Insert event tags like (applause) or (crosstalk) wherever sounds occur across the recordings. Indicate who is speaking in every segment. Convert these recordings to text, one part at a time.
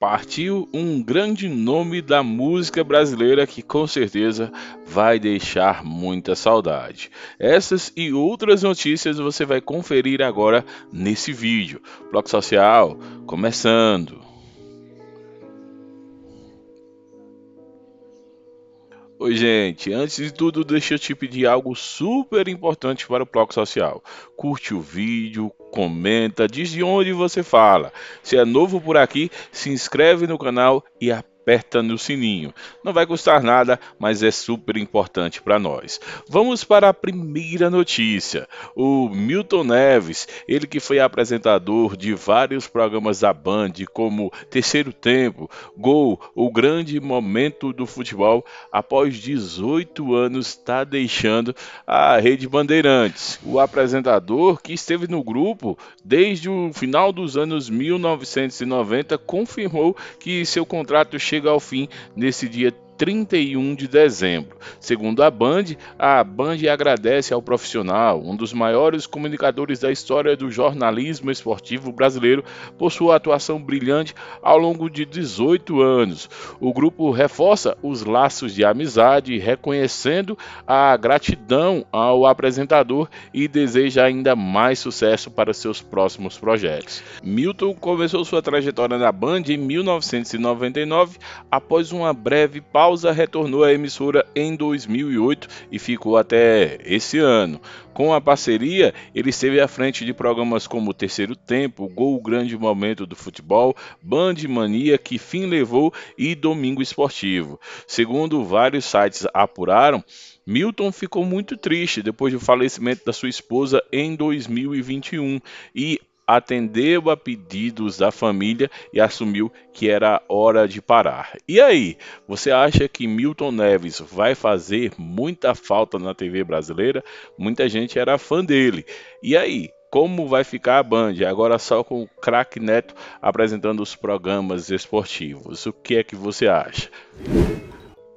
Speaker 1: Partiu um grande nome da música brasileira que com certeza vai deixar muita saudade. Essas e outras notícias você vai conferir agora nesse vídeo. Bloco Social começando. Oi, gente. Antes de tudo, deixa eu te pedir algo super importante para o Bloco Social. Curte o vídeo, comenta, diz de onde você fala. Se é novo por aqui, se inscreve no canal e aperta aperta no sininho. Não vai custar nada, mas é super importante para nós. Vamos para a primeira notícia. O Milton Neves, ele que foi apresentador de vários programas da Band, como Terceiro Tempo, Gol, O Grande Momento do Futebol, após 18 anos está deixando a Rede Bandeirantes. O apresentador que esteve no grupo desde o final dos anos 1990 confirmou que seu contrato chega chega ao fim nesse dia 31 de dezembro. Segundo a Band, a Band agradece ao profissional, um dos maiores comunicadores da história do jornalismo esportivo brasileiro, por sua atuação brilhante ao longo de 18 anos. O grupo reforça os laços de amizade, reconhecendo a gratidão ao apresentador e deseja ainda mais sucesso para seus próximos projetos. Milton começou sua trajetória na Band em 1999 após uma breve pausa pausa, retornou à emissora em 2008 e ficou até esse ano. Com a parceria, ele esteve à frente de programas como Terceiro Tempo, Gol Grande Momento do Futebol, Band Mania, Que Fim Levou e Domingo Esportivo. Segundo vários sites apuraram, Milton ficou muito triste depois do falecimento da sua esposa em 2021 e atendeu a pedidos da família e assumiu que era hora de parar. E aí, você acha que Milton Neves vai fazer muita falta na TV brasileira? Muita gente era fã dele. E aí, como vai ficar a Band, agora só com o Crack Neto apresentando os programas esportivos. O que é que você acha?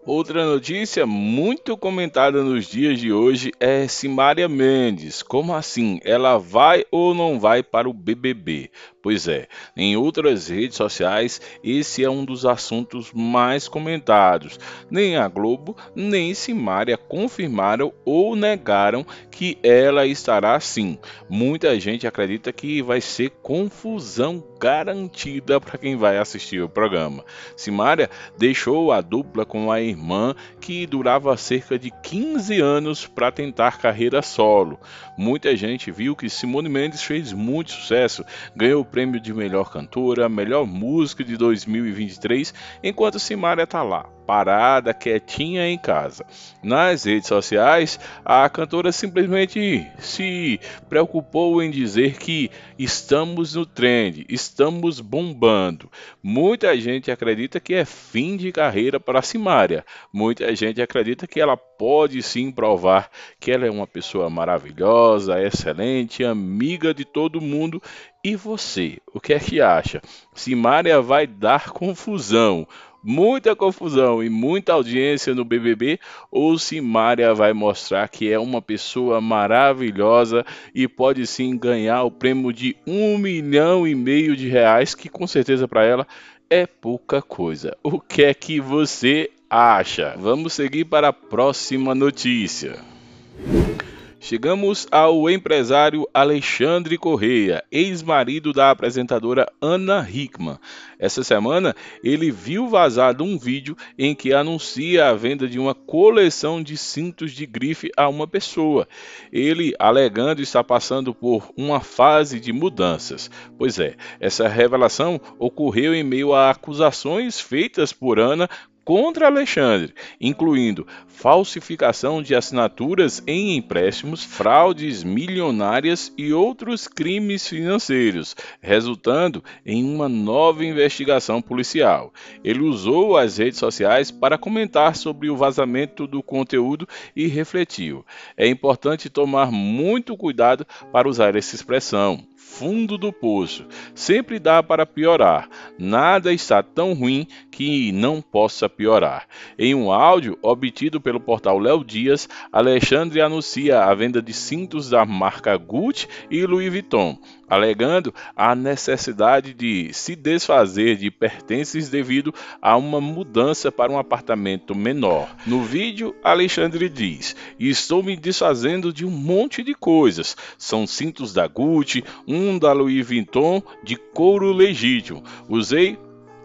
Speaker 1: Outra notícia muito comentada nos dias de hoje é Simária Mendes. Como assim? Ela vai ou não vai para o BBB? Pois é, em outras redes sociais, esse é um dos assuntos mais comentados. Nem a Globo, nem Simária confirmaram ou negaram que ela estará sim. Muita gente acredita que vai ser confusão garantida para quem vai assistir o programa. Simária deixou a dupla com a irmã que durava cerca de 15 anos para tentar carreira solo. Muita gente viu que Simone Mendes fez muito sucesso, ganhou o prêmio de melhor cantora, melhor música de 2023, enquanto Simaria está lá parada, quietinha em casa. Nas redes sociais, a cantora simplesmente se preocupou em dizer que estamos no trend, estamos bombando. Muita gente acredita que é fim de carreira para a Simária. Muita gente acredita que ela pode sim provar que ela é uma pessoa maravilhosa, excelente, amiga de todo mundo e você, o que é que acha? Simária vai dar confusão muita confusão e muita audiência no BBB ou se Mária vai mostrar que é uma pessoa maravilhosa e pode sim ganhar o prêmio de um milhão e meio de reais, que com certeza para ela é pouca coisa. O que é que você acha? Vamos seguir para a próxima notícia. Chegamos ao empresário Alexandre Correia, ex-marido da apresentadora Ana Hickman. Essa semana, ele viu vazado um vídeo em que anuncia a venda de uma coleção de cintos de grife a uma pessoa. Ele alegando está passando por uma fase de mudanças. Pois é, essa revelação ocorreu em meio a acusações feitas por Ana contra Alexandre, incluindo falsificação de assinaturas em empréstimos, fraudes milionárias e outros crimes financeiros, resultando em uma nova investigação policial. Ele usou as redes sociais para comentar sobre o vazamento do conteúdo e refletiu: é importante tomar muito cuidado para usar essa expressão fundo do poço. Sempre dá para piorar. Nada está tão ruim que não possa piorar. Em um áudio obtido pelo portal Léo Dias, Alexandre anuncia a venda de cintos da marca Gucci e Louis Vuitton alegando a necessidade de se desfazer de pertences devido a uma mudança para um apartamento menor. No vídeo, Alexandre diz: Estou me desfazendo de um monte de coisas. São cintos da Gucci, um da Louis Vuitton de couro legítimo. Usei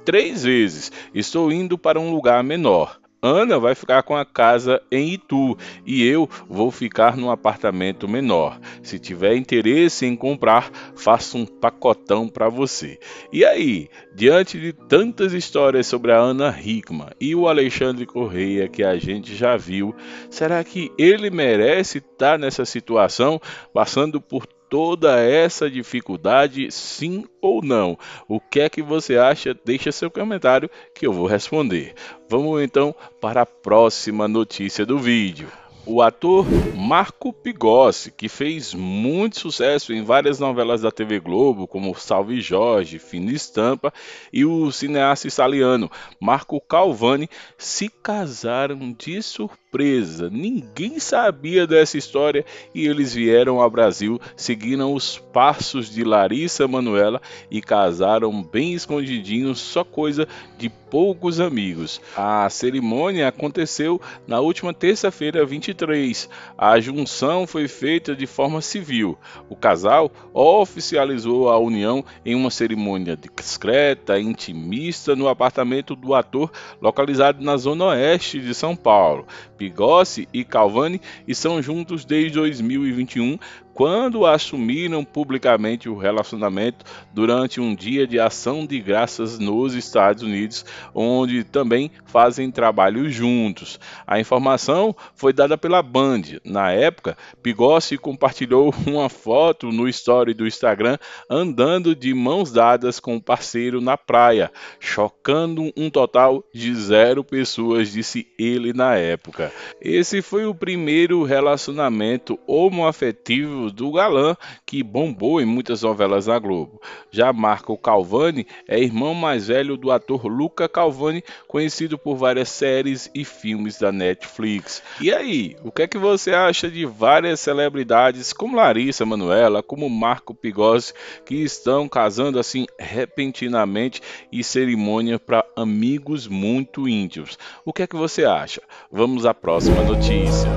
Speaker 1: três vezes. Estou indo para um lugar menor. Ana vai ficar com a casa em Itu e eu vou ficar num apartamento menor. Se tiver interesse em comprar, faço um pacotão para você. E aí, diante de tantas histórias sobre a Ana Hickman e o Alexandre Correia que a gente já viu, será que ele merece estar tá nessa situação, passando por toda essa dificuldade, sim ou não? O que é que você acha? Deixa seu comentário que eu vou responder. Vamos então para a próxima notícia do vídeo. O ator Marco Pigossi, que fez muito sucesso em várias novelas da TV Globo, como Salve Jorge, Fina Estampa, e o cineasta italiano Marco Calvani, se casaram de surpresa surpresa. Ninguém sabia dessa história e eles vieram ao Brasil, seguiram os passos de Larissa Manuela e casaram bem escondidinhos, só coisa de poucos amigos. A cerimônia aconteceu na última terça-feira, 23. A junção foi feita de forma civil. O casal oficializou a união em uma cerimônia discreta, intimista, no apartamento do ator, localizado na zona oeste de São Paulo. Pigossi e Calvani e são juntos desde 2021 quando assumiram publicamente o relacionamento durante um dia de ação de graças nos Estados Unidos, onde também fazem trabalho juntos. A informação foi dada pela Band. Na época, Pigossi compartilhou (laughs) uma foto no story do Instagram andando de mãos dadas com o um parceiro na praia, chocando um total de zero pessoas, disse ele na época. Esse foi o primeiro relacionamento homoafetivo do Galã, que bombou em muitas novelas da Globo. Já Marco Calvani é irmão mais velho do ator Luca Calvani, conhecido por várias séries e filmes da Netflix. E aí, o que é que você acha de várias celebridades como Larissa Manuela, como Marco Pigossi, que estão casando assim repentinamente e cerimônia para amigos muito íntimos? O que é que você acha? Vamos à próxima notícia.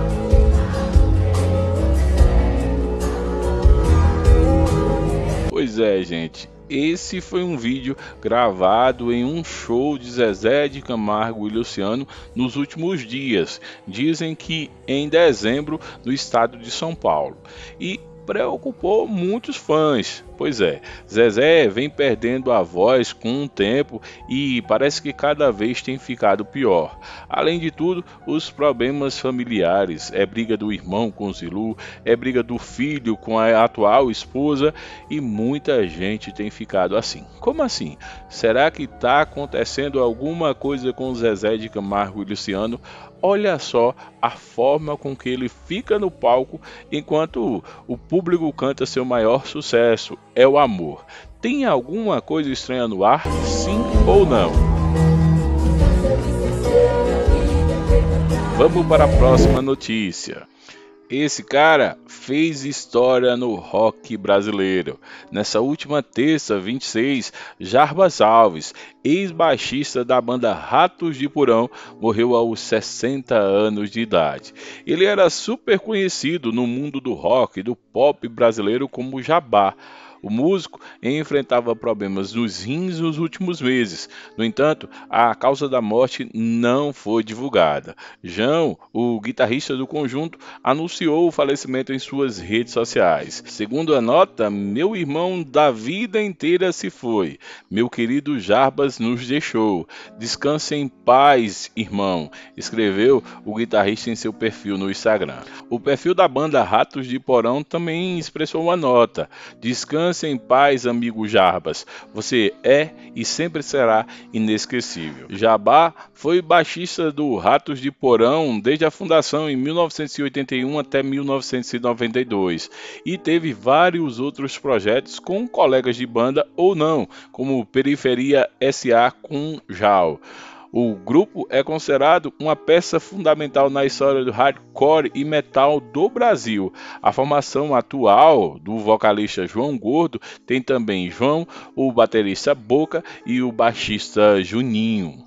Speaker 1: Pois é, gente. Esse foi um vídeo gravado em um show de Zezé de Camargo e Luciano nos últimos dias. Dizem que em dezembro, no estado de São Paulo. E preocupou muitos fãs. Pois é, Zezé vem perdendo a voz com o tempo e parece que cada vez tem ficado pior. Além de tudo, os problemas familiares, é briga do irmão com Zilu, é briga do filho com a atual esposa e muita gente tem ficado assim. Como assim? Será que está acontecendo alguma coisa com Zezé de Camargo e Luciano? Olha só a forma com que ele fica no palco enquanto o público canta seu maior sucesso é o amor. Tem alguma coisa estranha no ar? Sim ou não? Vamos para a próxima notícia. Esse cara fez história no rock brasileiro. Nessa última terça, 26, Jarbas Alves, ex-baixista da banda Ratos de Porão, morreu aos 60 anos de idade. Ele era super conhecido no mundo do rock e do pop brasileiro como Jabá o músico enfrentava problemas nos rins nos últimos meses. No entanto, a causa da morte não foi divulgada. João, o guitarrista do conjunto, anunciou o falecimento em suas redes sociais. Segundo a nota, meu irmão da vida inteira se foi. Meu querido Jarbas nos deixou. Descanse em paz, irmão, escreveu o guitarrista em seu perfil no Instagram. O perfil da banda Ratos de Porão também expressou uma nota. Descanse Descanse em paz, amigo Jarbas. Você é e sempre será inesquecível. Jabá foi baixista do Ratos de Porão desde a fundação em 1981 até 1992 e teve vários outros projetos com colegas de banda ou não, como Periferia SA com Jal. O grupo é considerado uma peça fundamental na história do hardcore e metal do Brasil. A formação atual do vocalista João Gordo tem também João, o baterista Boca e o baixista Juninho.